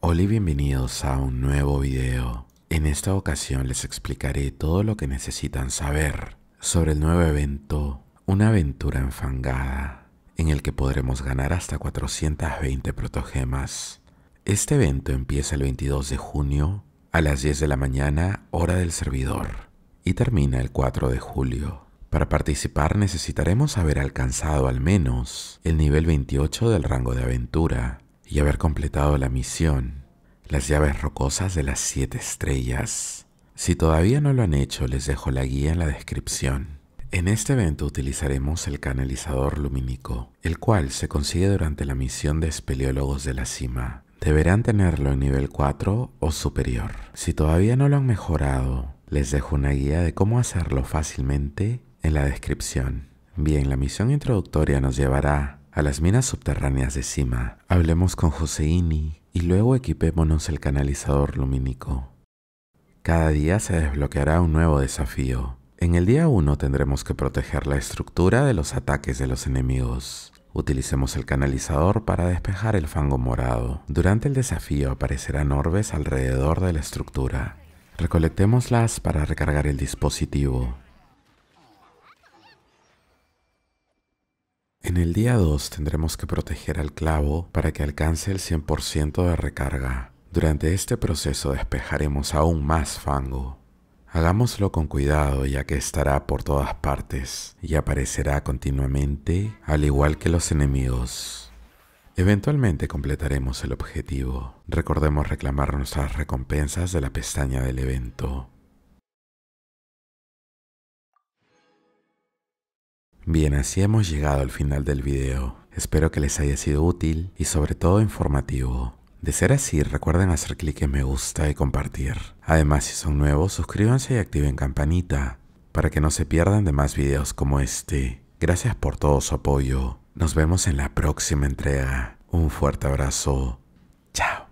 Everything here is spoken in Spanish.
Hola y bienvenidos a un nuevo video. En esta ocasión les explicaré todo lo que necesitan saber sobre el nuevo evento Una aventura enfangada, en el que podremos ganar hasta 420 protogemas. Este evento empieza el 22 de junio a las 10 de la mañana hora del servidor y termina el 4 de julio. Para participar necesitaremos haber alcanzado al menos el nivel 28 del rango de aventura y haber completado la misión, las llaves rocosas de las siete estrellas. Si todavía no lo han hecho, les dejo la guía en la descripción. En este evento utilizaremos el canalizador lumínico, el cual se consigue durante la misión de espeleólogos de la cima. Deberán tenerlo en nivel 4 o superior. Si todavía no lo han mejorado, les dejo una guía de cómo hacerlo fácilmente en la descripción. Bien, la misión introductoria nos llevará a las minas subterráneas de Cima. Hablemos con Joseini y luego equipémonos el canalizador lumínico. Cada día se desbloqueará un nuevo desafío. En el día 1 tendremos que proteger la estructura de los ataques de los enemigos. Utilicemos el canalizador para despejar el fango morado. Durante el desafío aparecerán orbes alrededor de la estructura. Recolectémoslas para recargar el dispositivo. el día 2 tendremos que proteger al clavo para que alcance el 100% de recarga. Durante este proceso despejaremos aún más fango. Hagámoslo con cuidado ya que estará por todas partes y aparecerá continuamente al igual que los enemigos. Eventualmente completaremos el objetivo. Recordemos reclamar nuestras recompensas de la pestaña del evento. Bien, así hemos llegado al final del video. Espero que les haya sido útil y sobre todo informativo. De ser así, recuerden hacer clic en me gusta y compartir. Además, si son nuevos, suscríbanse y activen campanita para que no se pierdan de más videos como este. Gracias por todo su apoyo. Nos vemos en la próxima entrega. Un fuerte abrazo. Chao.